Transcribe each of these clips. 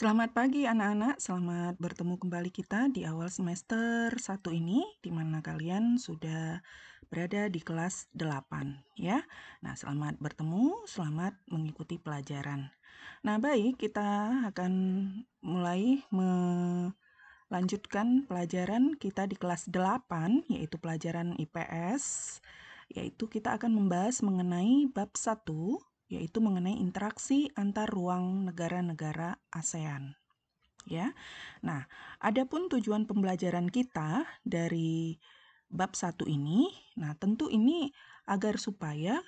Selamat pagi anak-anak, selamat bertemu kembali kita di awal semester 1 ini di mana kalian sudah berada di kelas 8 ya. Nah, selamat bertemu, selamat mengikuti pelajaran. Nah, baik, kita akan mulai melanjutkan pelajaran kita di kelas 8 yaitu pelajaran IPS yaitu kita akan membahas mengenai bab 1 yaitu mengenai interaksi antar ruang negara-negara ASEAN. Ya. Nah, adapun tujuan pembelajaran kita dari bab satu ini, nah tentu ini agar supaya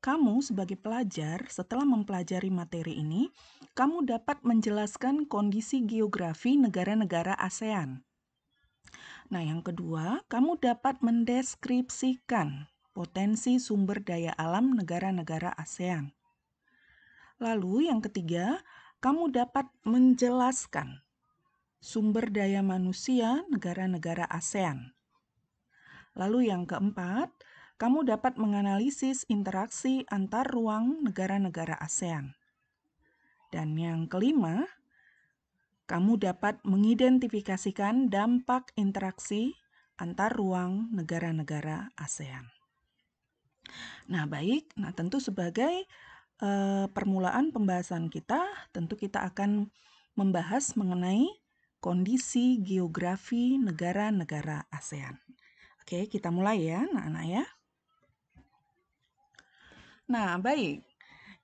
kamu sebagai pelajar setelah mempelajari materi ini, kamu dapat menjelaskan kondisi geografi negara-negara ASEAN. Nah, yang kedua, kamu dapat mendeskripsikan potensi sumber daya alam negara-negara ASEAN. Lalu, yang ketiga, kamu dapat menjelaskan sumber daya manusia negara-negara ASEAN. Lalu, yang keempat, kamu dapat menganalisis interaksi antar ruang negara-negara ASEAN. Dan yang kelima, kamu dapat mengidentifikasikan dampak interaksi antar ruang negara-negara ASEAN. Nah, baik. Nah, tentu sebagai Eh, permulaan pembahasan kita, tentu kita akan membahas mengenai kondisi geografi negara-negara ASEAN. Oke, kita mulai ya, anak-anak ya. Nah, baik.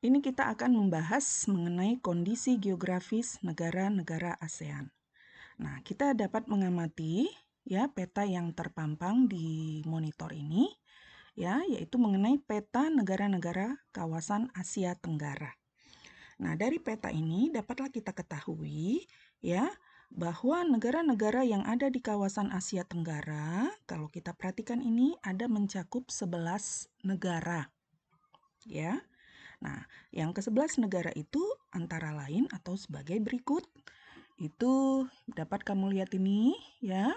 Ini kita akan membahas mengenai kondisi geografis negara-negara ASEAN. Nah, kita dapat mengamati ya peta yang terpampang di monitor ini ya, yaitu mengenai peta negara-negara kawasan Asia Tenggara. Nah, dari peta ini dapatlah kita ketahui ya bahwa negara-negara yang ada di kawasan Asia Tenggara, kalau kita perhatikan ini ada mencakup 11 negara. Ya. Nah, yang ke-11 negara itu antara lain atau sebagai berikut. Itu dapat kamu lihat ini ya.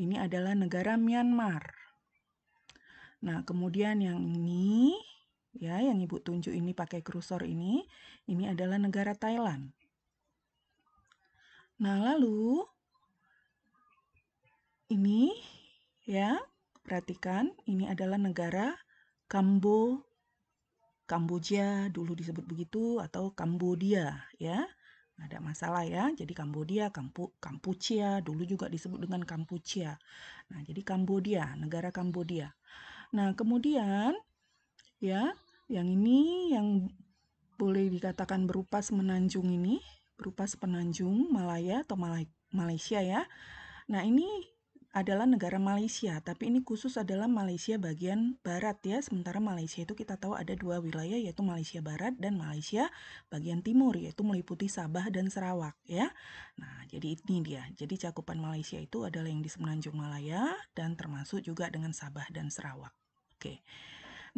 Ini adalah negara Myanmar. Nah, kemudian yang ini, ya, yang Ibu tunjuk ini pakai kursor ini, ini adalah negara Thailand. Nah, lalu ini, ya, perhatikan, ini adalah negara Kambo, Kamboja dulu disebut begitu, atau Kambodia, ya. Ada masalah ya, jadi Kambodia, Kampu, Kampuchia, dulu juga disebut dengan Kampuchia. Nah, jadi Kambodia, negara Kambodia. Nah, kemudian ya, yang ini yang boleh dikatakan berupa semenanjung ini, berupa semenanjung Malaya atau Malaysia ya. Nah, ini adalah negara Malaysia, tapi ini khusus adalah Malaysia bagian barat ya. Sementara Malaysia itu kita tahu ada dua wilayah yaitu Malaysia Barat dan Malaysia bagian timur yaitu meliputi Sabah dan Sarawak ya. Nah, jadi ini dia. Jadi cakupan Malaysia itu adalah yang di Semenanjung Malaya dan termasuk juga dengan Sabah dan Sarawak. Oke.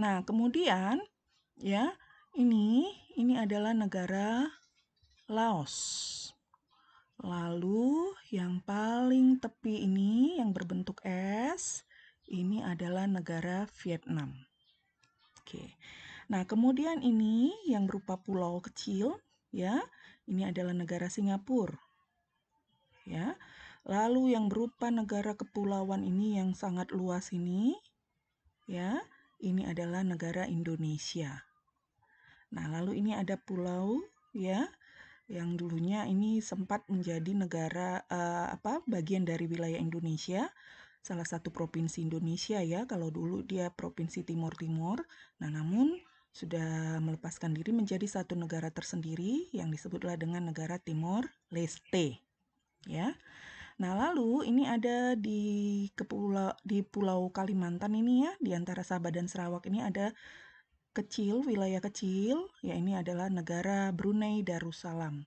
Nah, kemudian ya, ini ini adalah negara Laos. Lalu yang paling tepi ini yang berbentuk S, ini adalah negara Vietnam. Oke. Nah, kemudian ini yang berupa pulau kecil ya. Ini adalah negara Singapura. Ya. Lalu yang berupa negara kepulauan ini yang sangat luas ini ya, ini adalah negara Indonesia. Nah, lalu ini ada pulau ya yang dulunya ini sempat menjadi negara uh, apa bagian dari wilayah Indonesia salah satu provinsi Indonesia ya kalau dulu dia provinsi Timur Timur nah namun sudah melepaskan diri menjadi satu negara tersendiri yang disebutlah dengan negara Timor Leste ya nah lalu ini ada di kepulau di Pulau Kalimantan ini ya di antara Sabah dan Sarawak ini ada kecil, wilayah kecil, ya ini adalah negara Brunei Darussalam.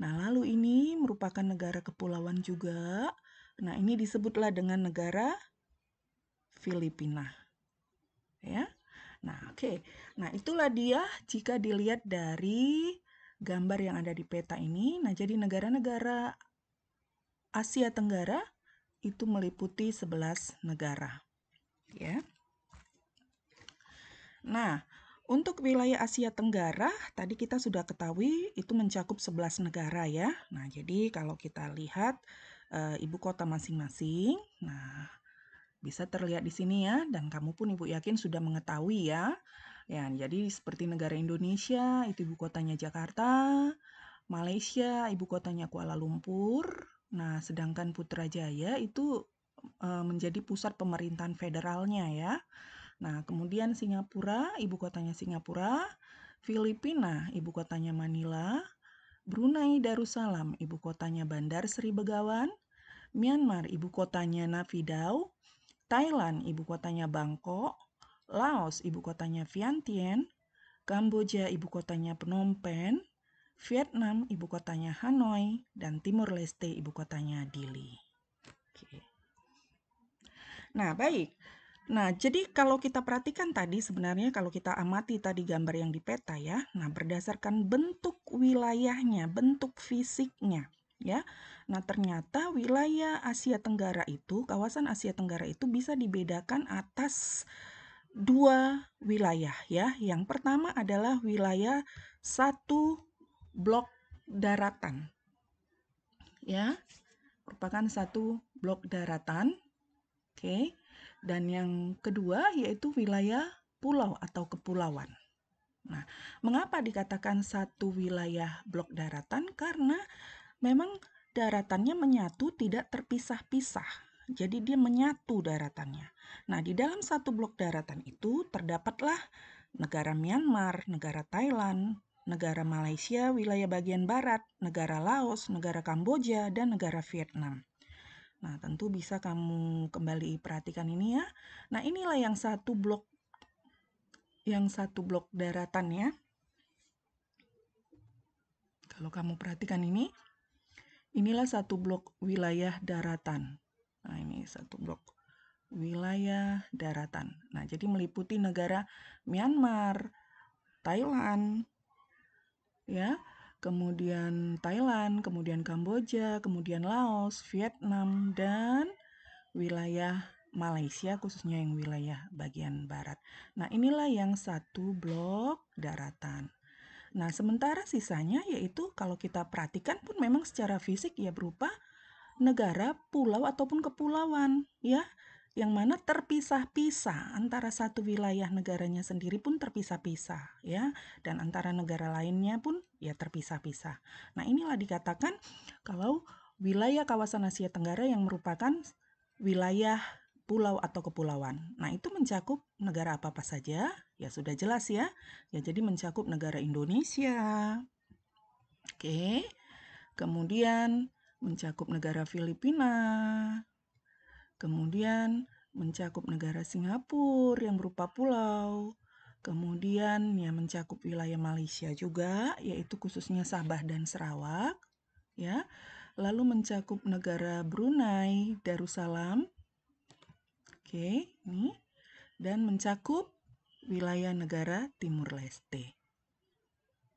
Nah, lalu ini merupakan negara kepulauan juga. Nah, ini disebutlah dengan negara Filipina. Ya. Nah, oke. Okay. Nah, itulah dia jika dilihat dari gambar yang ada di peta ini. Nah, jadi negara-negara Asia Tenggara itu meliputi 11 negara. Ya. Nah, untuk wilayah Asia Tenggara, tadi kita sudah ketahui itu mencakup 11 negara ya. Nah, jadi kalau kita lihat e, ibu kota masing-masing, nah bisa terlihat di sini ya, dan kamu pun ibu yakin sudah mengetahui ya. Ya, jadi seperti negara Indonesia, itu ibu kotanya Jakarta, Malaysia, ibu kotanya Kuala Lumpur. Nah, sedangkan Putrajaya itu e, menjadi pusat pemerintahan federalnya ya. Nah, kemudian Singapura, ibu kotanya Singapura, Filipina, ibu kotanya Manila, Brunei Darussalam, ibu kotanya Bandar Sri Begawan, Myanmar, ibu kotanya Navidau, Thailand, ibu kotanya Bangkok, Laos, ibu kotanya Vientiane, Kamboja, ibu kotanya Phnom Penh, Vietnam, ibu kotanya Hanoi, dan Timur Leste, ibu kotanya Dili. Oke. Nah, baik. Nah, jadi kalau kita perhatikan tadi sebenarnya kalau kita amati tadi gambar yang di peta ya. Nah, berdasarkan bentuk wilayahnya, bentuk fisiknya ya. Nah, ternyata wilayah Asia Tenggara itu, kawasan Asia Tenggara itu bisa dibedakan atas dua wilayah ya. Yang pertama adalah wilayah satu blok daratan. Ya. Merupakan satu blok daratan. Oke. Okay dan yang kedua yaitu wilayah pulau atau kepulauan. Nah, mengapa dikatakan satu wilayah blok daratan? Karena memang daratannya menyatu tidak terpisah-pisah. Jadi dia menyatu daratannya. Nah, di dalam satu blok daratan itu terdapatlah negara Myanmar, negara Thailand, negara Malaysia, wilayah bagian barat, negara Laos, negara Kamboja, dan negara Vietnam. Nah, tentu bisa kamu kembali perhatikan ini ya. Nah, inilah yang satu blok yang satu blok daratan ya. Kalau kamu perhatikan ini, inilah satu blok wilayah daratan. Nah, ini satu blok wilayah daratan. Nah, jadi meliputi negara Myanmar, Thailand, ya, kemudian Thailand, kemudian Kamboja, kemudian Laos, Vietnam, dan wilayah Malaysia khususnya yang wilayah bagian barat. Nah inilah yang satu blok daratan. Nah, sementara sisanya yaitu kalau kita perhatikan pun memang secara fisik ya berupa negara, pulau ataupun kepulauan ya yang mana terpisah-pisah antara satu wilayah negaranya sendiri pun terpisah-pisah ya dan antara negara lainnya pun ya terpisah-pisah. Nah, inilah dikatakan kalau wilayah kawasan Asia Tenggara yang merupakan wilayah pulau atau kepulauan. Nah, itu mencakup negara apa-apa saja? Ya sudah jelas ya. Ya jadi mencakup negara Indonesia. Oke. Kemudian mencakup negara Filipina, kemudian mencakup negara Singapura yang berupa pulau, kemudian ya mencakup wilayah Malaysia juga, yaitu khususnya Sabah dan Sarawak, ya, lalu mencakup negara Brunei, Darussalam, oke, ini, dan mencakup wilayah negara Timur Leste,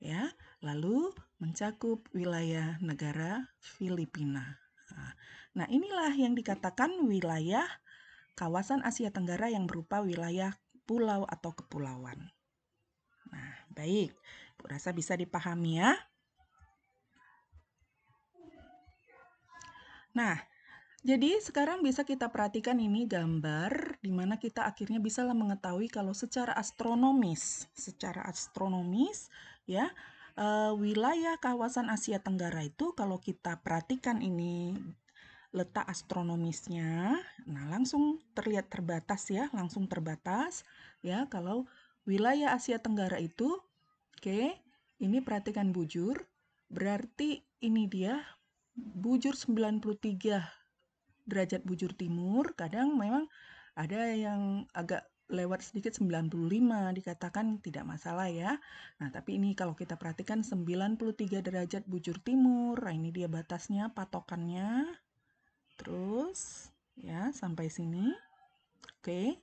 ya, lalu mencakup wilayah negara Filipina. Nah, Nah, inilah yang dikatakan wilayah kawasan Asia Tenggara yang berupa wilayah pulau atau kepulauan. Nah, baik. Bu rasa bisa dipahami ya. Nah, jadi sekarang bisa kita perhatikan ini gambar di mana kita akhirnya bisa mengetahui kalau secara astronomis, secara astronomis ya, eh, wilayah kawasan Asia Tenggara itu kalau kita perhatikan ini letak astronomisnya. Nah, langsung terlihat terbatas ya, langsung terbatas ya kalau wilayah Asia Tenggara itu oke, okay, ini perhatikan bujur, berarti ini dia bujur 93 derajat bujur timur. Kadang memang ada yang agak lewat sedikit 95 dikatakan tidak masalah ya. Nah, tapi ini kalau kita perhatikan 93 derajat bujur timur. Nah, ini dia batasnya, patokannya terus ya sampai sini oke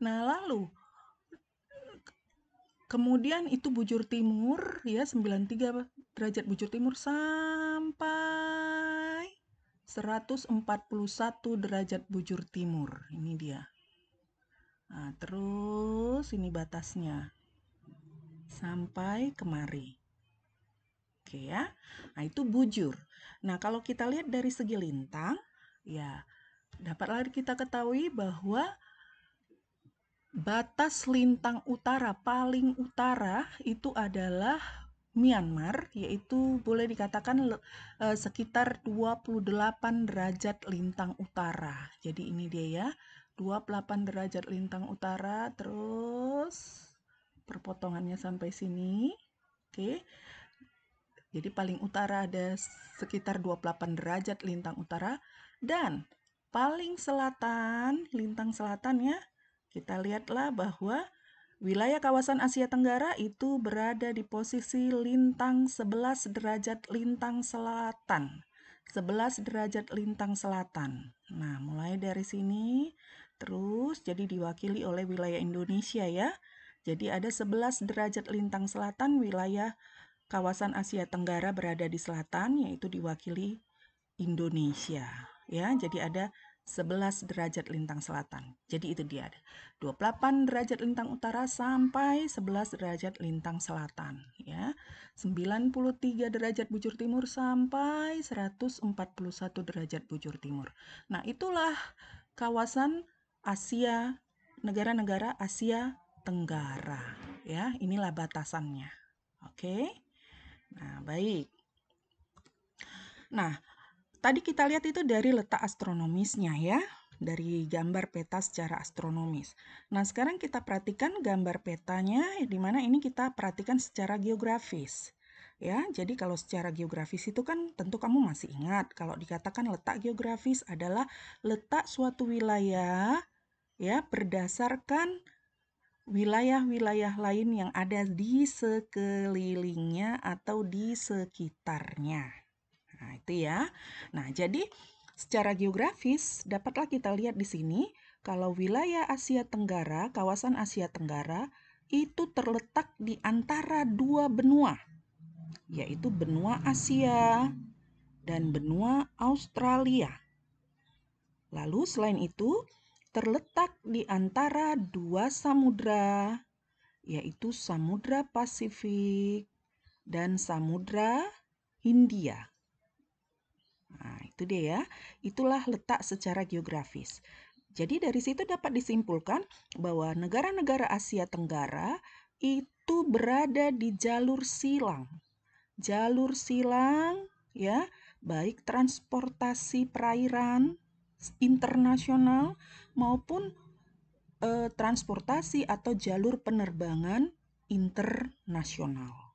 nah lalu kemudian itu bujur timur ya 93 derajat bujur timur sampai 141 derajat bujur timur ini dia nah terus ini batasnya sampai kemari Oke ya. Nah, itu bujur. Nah, kalau kita lihat dari segi lintang, Ya, dapatlah kita ketahui bahwa batas lintang utara paling utara itu adalah Myanmar yaitu boleh dikatakan eh, sekitar 28 derajat lintang utara. Jadi ini dia ya, 28 derajat lintang utara terus perpotongannya sampai sini. Oke. Jadi paling utara ada sekitar 28 derajat lintang utara. Dan paling selatan, lintang selatan ya, kita lihatlah bahwa wilayah kawasan Asia Tenggara itu berada di posisi lintang 11 derajat lintang selatan. 11 derajat lintang selatan. Nah, mulai dari sini terus jadi diwakili oleh wilayah Indonesia ya. Jadi ada 11 derajat lintang selatan wilayah kawasan Asia Tenggara berada di selatan yaitu diwakili Indonesia ya. Jadi ada 11 derajat lintang selatan. Jadi itu dia ada 28 derajat lintang utara sampai 11 derajat lintang selatan ya. 93 derajat bujur timur sampai 141 derajat bujur timur. Nah, itulah kawasan Asia negara-negara Asia Tenggara ya. Inilah batasannya. Oke. Nah, baik. Nah, Tadi kita lihat itu dari letak astronomisnya ya, dari gambar peta secara astronomis. Nah, sekarang kita perhatikan gambar petanya di mana ini kita perhatikan secara geografis. Ya, jadi kalau secara geografis itu kan tentu kamu masih ingat kalau dikatakan letak geografis adalah letak suatu wilayah ya berdasarkan wilayah-wilayah lain yang ada di sekelilingnya atau di sekitarnya. Nah, itu ya. Nah, jadi secara geografis dapatlah kita lihat di sini kalau wilayah Asia Tenggara, kawasan Asia Tenggara itu terletak di antara dua benua, yaitu benua Asia dan benua Australia. Lalu selain itu, terletak di antara dua samudra, yaitu Samudra Pasifik dan Samudra Hindia. Nah, itu dia ya. Itulah letak secara geografis. Jadi dari situ dapat disimpulkan bahwa negara-negara Asia Tenggara itu berada di jalur silang. Jalur silang ya, baik transportasi perairan internasional maupun eh, transportasi atau jalur penerbangan internasional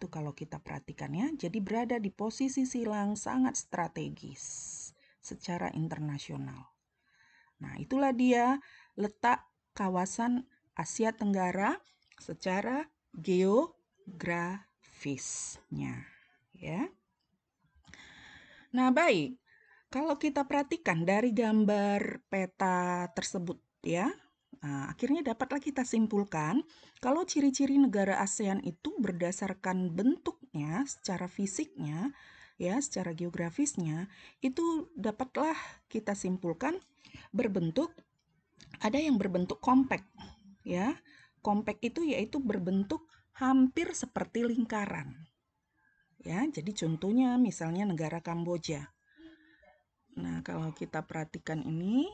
itu kalau kita perhatikan ya. jadi berada di posisi silang sangat strategis secara internasional. Nah, itulah dia letak kawasan Asia Tenggara secara geografisnya, ya. Nah, baik. Kalau kita perhatikan dari gambar peta tersebut ya, Nah, akhirnya dapatlah kita simpulkan kalau ciri-ciri negara ASEAN itu berdasarkan bentuknya secara fisiknya ya secara geografisnya itu dapatlah kita simpulkan berbentuk ada yang berbentuk kompak ya. Kompak itu yaitu berbentuk hampir seperti lingkaran. Ya, jadi contohnya misalnya negara Kamboja. Nah, kalau kita perhatikan ini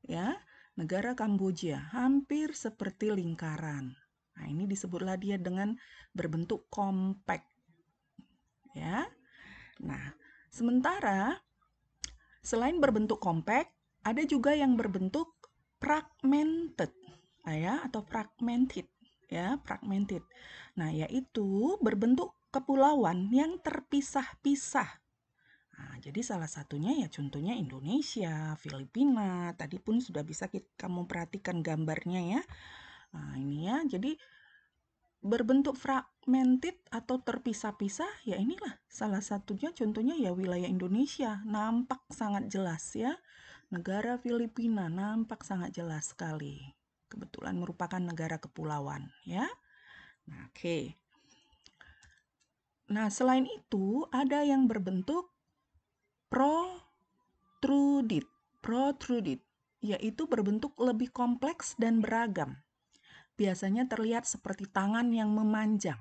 ya, negara Kamboja, hampir seperti lingkaran. Nah, ini disebutlah dia dengan berbentuk kompak. Ya. Nah, sementara selain berbentuk kompak, ada juga yang berbentuk fragmented, nah, ya, atau fragmented, ya, fragmented. Nah, yaitu berbentuk kepulauan yang terpisah-pisah Nah, jadi salah satunya ya contohnya Indonesia, Filipina, tadi pun sudah bisa kita, kamu perhatikan gambarnya ya. Nah, ini ya, jadi berbentuk fragmented atau terpisah-pisah, ya inilah salah satunya contohnya ya wilayah Indonesia, nampak sangat jelas ya. Negara Filipina nampak sangat jelas sekali. Kebetulan merupakan negara kepulauan ya. Nah, oke. Okay. Nah, selain itu ada yang berbentuk protrudit, protrudit, yaitu berbentuk lebih kompleks dan beragam. Biasanya terlihat seperti tangan yang memanjang.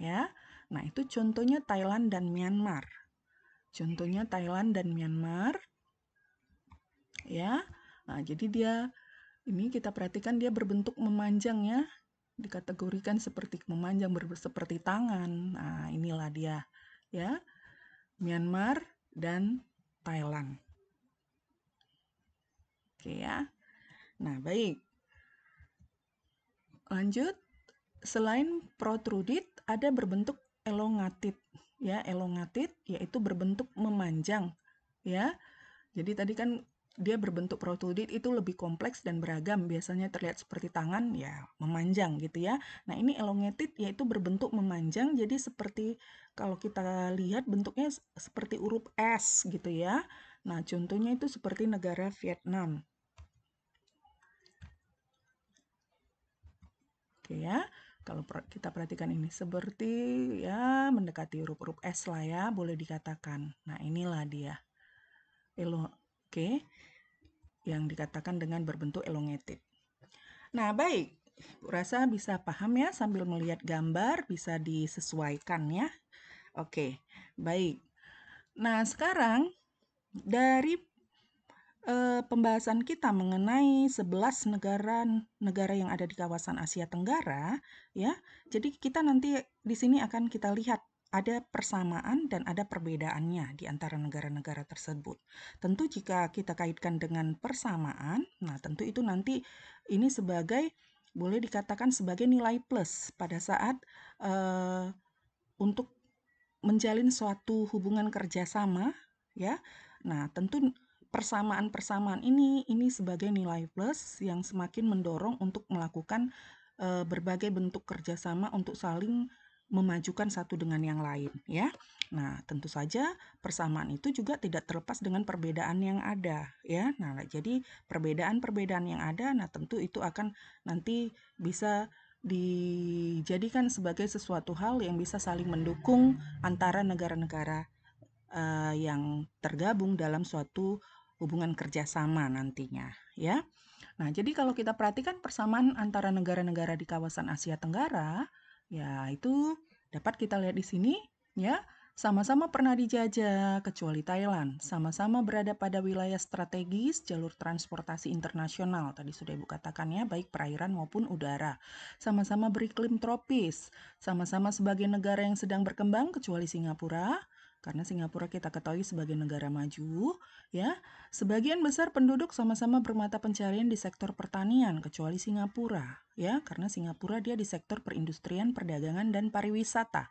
Ya. Nah, itu contohnya Thailand dan Myanmar. Contohnya Thailand dan Myanmar. Ya. Nah, jadi dia ini kita perhatikan dia berbentuk memanjang ya. Dikategorikan seperti memanjang seperti tangan. Nah, inilah dia ya. Myanmar dan Thailand. Oke ya. Nah, baik. Lanjut, selain protrudit ada berbentuk elongatit ya, elongatit yaitu berbentuk memanjang ya. Jadi tadi kan dia berbentuk protulidit itu lebih kompleks dan beragam. Biasanya terlihat seperti tangan ya memanjang gitu ya. Nah ini elongated yaitu berbentuk memanjang jadi seperti kalau kita lihat bentuknya seperti huruf S gitu ya. Nah contohnya itu seperti negara Vietnam. Oke ya. Kalau kita perhatikan ini seperti ya mendekati huruf-huruf S lah ya boleh dikatakan. Nah inilah dia. Elo Oke. Yang dikatakan dengan berbentuk elongated. Nah, baik. Bu Rasa bisa paham ya sambil melihat gambar bisa disesuaikan ya. Oke, baik. Nah, sekarang dari e, pembahasan kita mengenai 11 negara negara yang ada di kawasan Asia Tenggara ya. Jadi kita nanti di sini akan kita lihat ada persamaan dan ada perbedaannya di antara negara-negara tersebut. Tentu jika kita kaitkan dengan persamaan, nah tentu itu nanti ini sebagai boleh dikatakan sebagai nilai plus pada saat uh, untuk menjalin suatu hubungan kerjasama, ya. Nah tentu persamaan-persamaan ini ini sebagai nilai plus yang semakin mendorong untuk melakukan eh, berbagai bentuk kerjasama untuk saling memajukan satu dengan yang lain ya. Nah, tentu saja persamaan itu juga tidak terlepas dengan perbedaan yang ada ya. Nah, jadi perbedaan-perbedaan yang ada nah tentu itu akan nanti bisa dijadikan sebagai sesuatu hal yang bisa saling mendukung antara negara-negara uh, yang tergabung dalam suatu hubungan kerjasama nantinya ya. Nah, jadi kalau kita perhatikan persamaan antara negara-negara di kawasan Asia Tenggara, Ya, itu dapat kita lihat di sini, ya. Sama-sama pernah dijajah, kecuali Thailand. Sama-sama berada pada wilayah strategis jalur transportasi internasional. Tadi sudah Ibu katakan ya, baik perairan maupun udara. Sama-sama beriklim tropis. Sama-sama sebagai negara yang sedang berkembang, kecuali Singapura. Karena Singapura kita ketahui sebagai negara maju, ya. Sebagian besar penduduk sama-sama bermata pencarian di sektor pertanian kecuali Singapura, ya. Karena Singapura dia di sektor perindustrian, perdagangan dan pariwisata.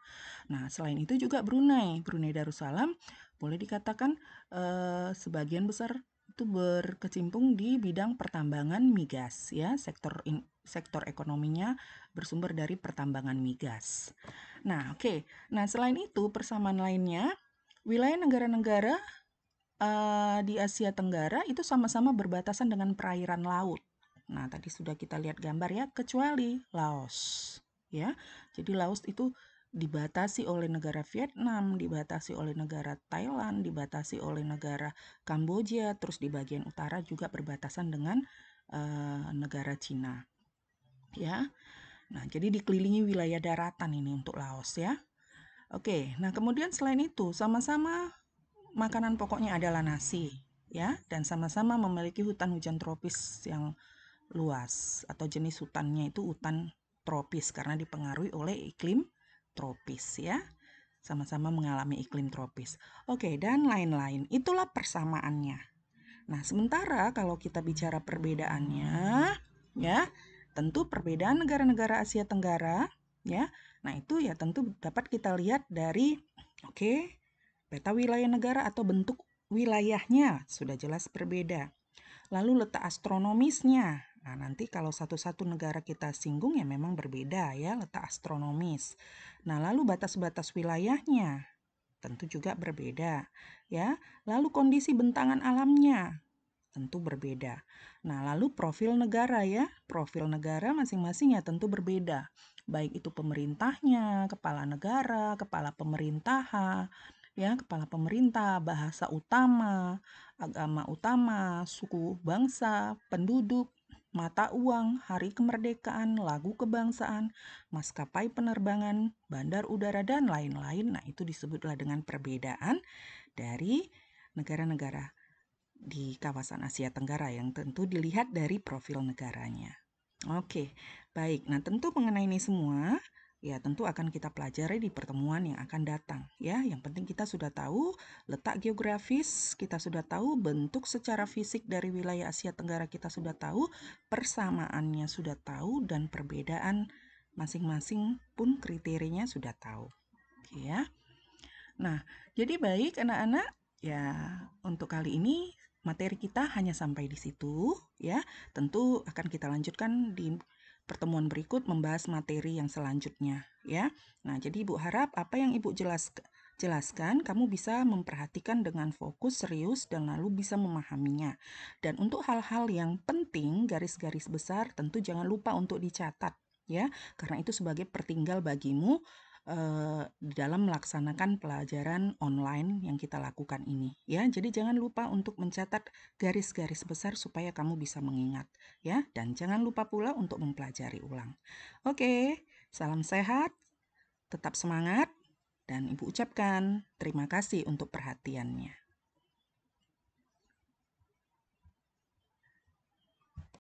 Nah, selain itu juga Brunei, Brunei Darussalam boleh dikatakan eh, sebagian besar itu berkecimpung di bidang pertambangan migas ya sektor in, sektor ekonominya bersumber dari pertambangan migas. Nah, oke. Okay. Nah, selain itu persamaan lainnya, wilayah negara-negara uh, di Asia Tenggara itu sama-sama berbatasan dengan perairan laut. Nah, tadi sudah kita lihat gambar ya, kecuali Laos. Ya. Jadi Laos itu dibatasi oleh negara Vietnam, dibatasi oleh negara Thailand, dibatasi oleh negara Kamboja, terus di bagian utara juga berbatasan dengan uh, negara Cina. Ya. Nah, jadi dikelilingi wilayah daratan ini untuk Laos ya. Oke, nah kemudian selain itu sama-sama makanan pokoknya adalah nasi ya dan sama-sama memiliki hutan hujan tropis yang luas atau jenis hutannya itu hutan tropis karena dipengaruhi oleh iklim tropis ya. Sama-sama mengalami iklim tropis. Oke, dan lain-lain. Itulah persamaannya. Nah, sementara kalau kita bicara perbedaannya ya, Tentu perbedaan negara-negara Asia Tenggara, ya. Nah, itu ya tentu dapat kita lihat dari oke, okay, peta wilayah negara atau bentuk wilayahnya sudah jelas berbeda. Lalu letak astronomisnya. Nah, nanti kalau satu-satu negara kita singgung ya memang berbeda ya letak astronomis. Nah, lalu batas-batas wilayahnya tentu juga berbeda ya. Lalu kondisi bentangan alamnya tentu berbeda. Nah, lalu profil negara ya. Profil negara masing-masing ya tentu berbeda. Baik itu pemerintahnya, kepala negara, kepala pemerintahan, ya, kepala pemerintah, bahasa utama, agama utama, suku bangsa, penduduk, mata uang, hari kemerdekaan, lagu kebangsaan, maskapai penerbangan, bandar udara, dan lain-lain. Nah, itu disebutlah dengan perbedaan dari negara-negara di kawasan Asia Tenggara yang tentu dilihat dari profil negaranya. Oke, baik. Nah, tentu mengenai ini semua, ya tentu akan kita pelajari di pertemuan yang akan datang ya. Yang penting kita sudah tahu letak geografis, kita sudah tahu bentuk secara fisik dari wilayah Asia Tenggara kita sudah tahu, persamaannya sudah tahu dan perbedaan masing-masing pun kriterinya sudah tahu. ya. Nah, jadi baik anak-anak, ya untuk kali ini materi kita hanya sampai di situ ya. Tentu akan kita lanjutkan di pertemuan berikut membahas materi yang selanjutnya ya. Nah, jadi Ibu harap apa yang Ibu jelas jelaskan, kamu bisa memperhatikan dengan fokus serius dan lalu bisa memahaminya. Dan untuk hal-hal yang penting, garis-garis besar tentu jangan lupa untuk dicatat ya, karena itu sebagai pertinggal bagimu Eh, di dalam melaksanakan pelajaran online yang kita lakukan ini ya. Jadi jangan lupa untuk mencatat garis-garis besar supaya kamu bisa mengingat ya dan jangan lupa pula untuk mempelajari ulang. Oke, salam sehat, tetap semangat dan Ibu ucapkan terima kasih untuk perhatiannya.